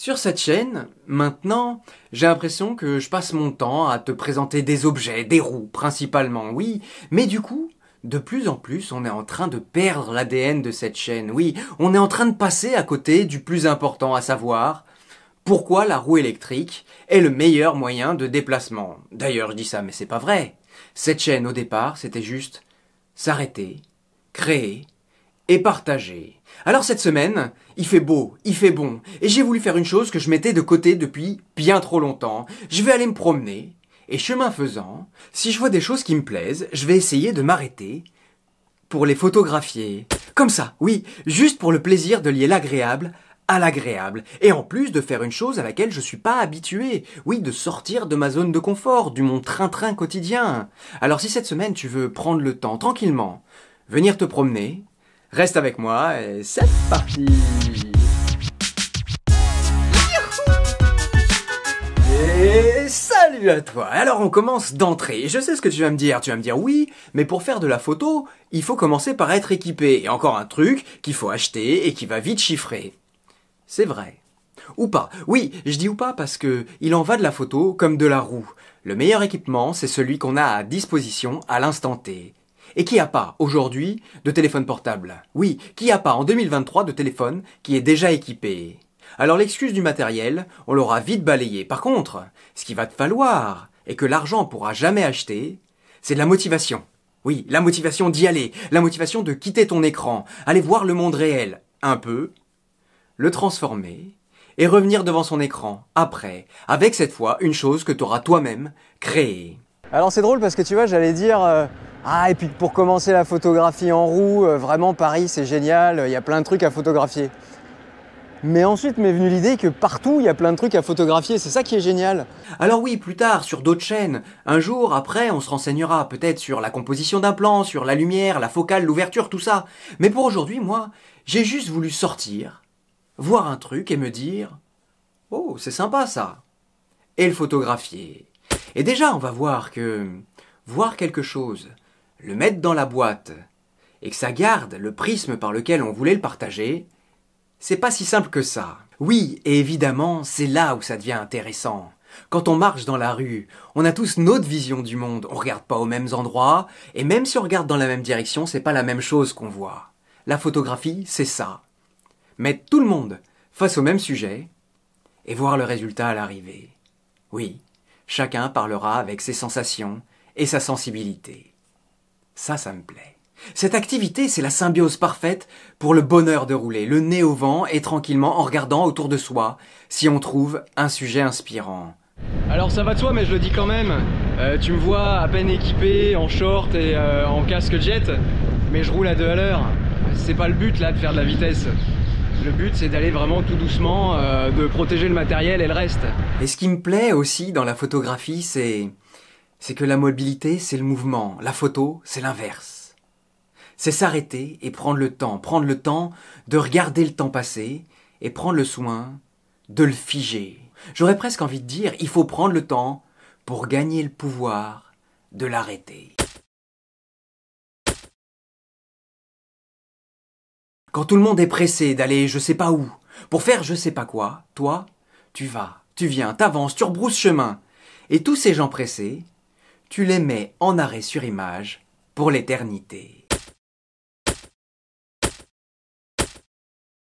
Sur cette chaîne, maintenant, j'ai l'impression que je passe mon temps à te présenter des objets, des roues principalement, oui, mais du coup, de plus en plus, on est en train de perdre l'ADN de cette chaîne, oui, on est en train de passer à côté du plus important, à savoir pourquoi la roue électrique est le meilleur moyen de déplacement. D'ailleurs, je dis ça, mais c'est pas vrai. Cette chaîne, au départ, c'était juste s'arrêter, créer, et partager. Alors cette semaine, il fait beau, il fait bon, et j'ai voulu faire une chose que je mettais de côté depuis bien trop longtemps. Je vais aller me promener, et chemin faisant, si je vois des choses qui me plaisent, je vais essayer de m'arrêter pour les photographier. Comme ça, oui, juste pour le plaisir de lier l'agréable à l'agréable, et en plus de faire une chose à laquelle je suis pas habitué, oui, de sortir de ma zone de confort, du mon train-train quotidien. Alors si cette semaine tu veux prendre le temps tranquillement, venir te promener, Reste avec moi et c'est parti Et salut à toi Alors on commence d'entrée. Je sais ce que tu vas me dire, tu vas me dire oui, mais pour faire de la photo, il faut commencer par être équipé. Et encore un truc qu'il faut acheter et qui va vite chiffrer. C'est vrai. Ou pas. Oui, je dis ou pas parce que il en va de la photo comme de la roue. Le meilleur équipement, c'est celui qu'on a à disposition à l'instant T. Et qui a pas aujourd'hui de téléphone portable Oui, qui a pas en 2023 de téléphone qui est déjà équipé Alors l'excuse du matériel, on l'aura vite balayé. Par contre, ce qu'il va te falloir et que l'argent pourra jamais acheter, c'est de la motivation. Oui, la motivation d'y aller, la motivation de quitter ton écran, aller voir le monde réel un peu, le transformer et revenir devant son écran après, avec cette fois une chose que tu auras toi-même créée. Alors c'est drôle parce que tu vois, j'allais dire euh, ah, et puis pour commencer la photographie en roue, euh, vraiment Paris c'est génial, il y a plein de trucs à photographier. Mais ensuite m'est venue l'idée que partout il y a plein de trucs à photographier, c'est ça qui est génial. Alors oui, plus tard, sur d'autres chaînes, un jour après on se renseignera peut-être sur la composition d'un plan, sur la lumière, la focale, l'ouverture, tout ça. Mais pour aujourd'hui, moi, j'ai juste voulu sortir, voir un truc et me dire Oh, c'est sympa ça Et le photographier. Et déjà, on va voir que voir quelque chose, le mettre dans la boîte et que ça garde le prisme par lequel on voulait le partager, c'est pas si simple que ça. Oui, et évidemment, c'est là où ça devient intéressant. Quand on marche dans la rue, on a tous notre vision du monde, on regarde pas aux mêmes endroits, et même si on regarde dans la même direction, c'est pas la même chose qu'on voit. La photographie, c'est ça. Mettre tout le monde face au même sujet, et voir le résultat à l'arrivée. Oui, chacun parlera avec ses sensations et sa sensibilité. Ça, ça me plaît. Cette activité, c'est la symbiose parfaite pour le bonheur de rouler, le nez au vent et tranquillement en regardant autour de soi si on trouve un sujet inspirant. Alors ça va de soi mais je le dis quand même, euh, tu me vois à peine équipé, en short et euh, en casque jet, mais je roule à deux à l'heure. C'est pas le but là de faire de la vitesse. Le but c'est d'aller vraiment tout doucement, euh, de protéger le matériel et le reste. Et ce qui me plaît aussi dans la photographie c'est c'est que la mobilité, c'est le mouvement, la photo, c'est l'inverse. C'est s'arrêter et prendre le temps, prendre le temps de regarder le temps passé et prendre le soin de le figer. J'aurais presque envie de dire, il faut prendre le temps pour gagner le pouvoir de l'arrêter. Quand tout le monde est pressé d'aller je sais pas où, pour faire je sais pas quoi, toi, tu vas, tu viens, t'avances, tu rebrousses chemin. Et tous ces gens pressés, tu les mets en arrêt sur image pour l'éternité.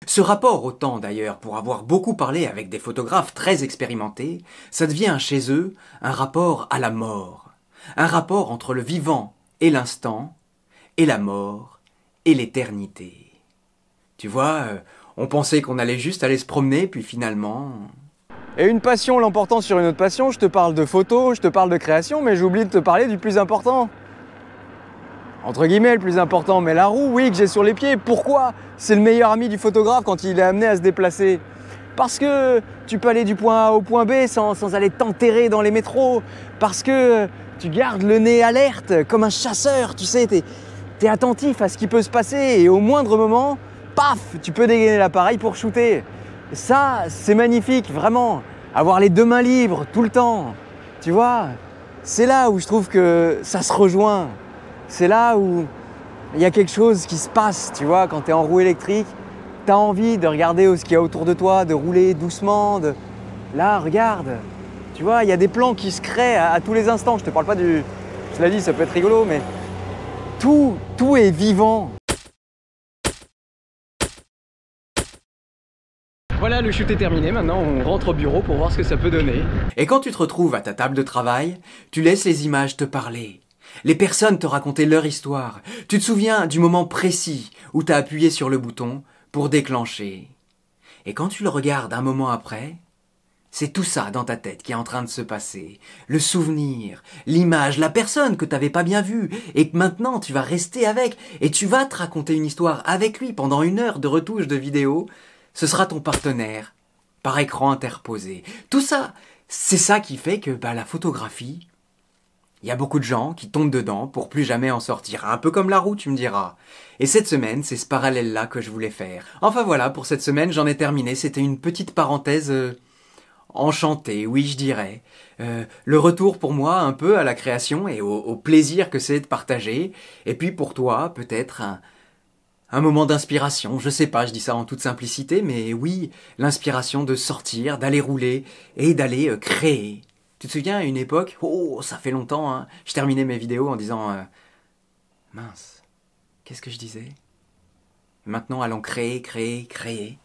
Ce rapport au temps d'ailleurs, pour avoir beaucoup parlé avec des photographes très expérimentés, ça devient chez eux un rapport à la mort, un rapport entre le vivant et l'instant, et la mort et l'éternité. Tu vois, euh, on pensait qu'on allait juste aller se promener, puis finalement, et une passion l'emportant sur une autre passion, je te parle de photos, je te parle de création, mais j'oublie de te parler du plus important. Entre guillemets, le plus important, mais la roue, oui, que j'ai sur les pieds. Pourquoi C'est le meilleur ami du photographe quand il est amené à se déplacer. Parce que tu peux aller du point A au point B sans, aller t'enterrer dans les métros. Parce que tu gardes le nez alerte, comme un chasseur, tu sais, t'es es attentif à ce qui peut se passer et au moindre moment, paf, tu peux dégainer l'appareil pour shooter. Ça, c'est magnifique, vraiment. Avoir les deux mains libres tout le temps. Tu vois, c'est là où je trouve que ça se rejoint. C'est là où il y a quelque chose qui se passe, tu vois, quand tu es en roue électrique, tu as envie de regarder ce qu'il y a autour de toi, de rouler doucement. De... Là, regarde, tu vois, il y a des plans qui se créent à, tous les instants. Je te parle pas du. Je l'ai dit, ça peut être rigolo, mais tout, tout est vivant. Voilà, le shoot est terminé, maintenant on rentre au bureau pour voir ce que ça peut donner. Et quand tu te retrouves à ta table de travail, tu laisses les images te parler. Les personnes te raconter leur histoire. Tu te souviens du moment précis où t'as appuyé sur le bouton pour déclencher. Et quand tu le regardes un moment après, c'est tout ça dans ta tête qui est en train de se passer. Le souvenir, l'image, la personne que t'avais pas bien vue et que maintenant tu vas rester avec et tu vas te raconter une histoire avec lui pendant une heure de retouche de vidéo ce sera ton partenaire par écran interposé. Tout ça, c'est ça qui fait que bah, la photographie, il y a beaucoup de gens qui tombent dedans pour plus jamais en sortir. Un peu comme la roue, tu me diras. Et cette semaine, c'est ce parallèle-là que je voulais faire. Enfin voilà, pour cette semaine, j'en ai terminé. C'était une petite parenthèse euh, enchantée, oui, je dirais. Euh, le retour pour moi un peu à la création et au, plaisir que c'est de partager. Et puis pour toi, peut-être un moment d'inspiration, je sais pas, je dis ça en toute simplicité, mais oui, l'inspiration de sortir, d'aller rouler et d'aller euh, créer. Tu te souviens à une époque, oh, ça fait longtemps, hein, je terminais mes vidéos en disant euh, mince, qu'est-ce que je disais Maintenant, allons créer, créer, créer.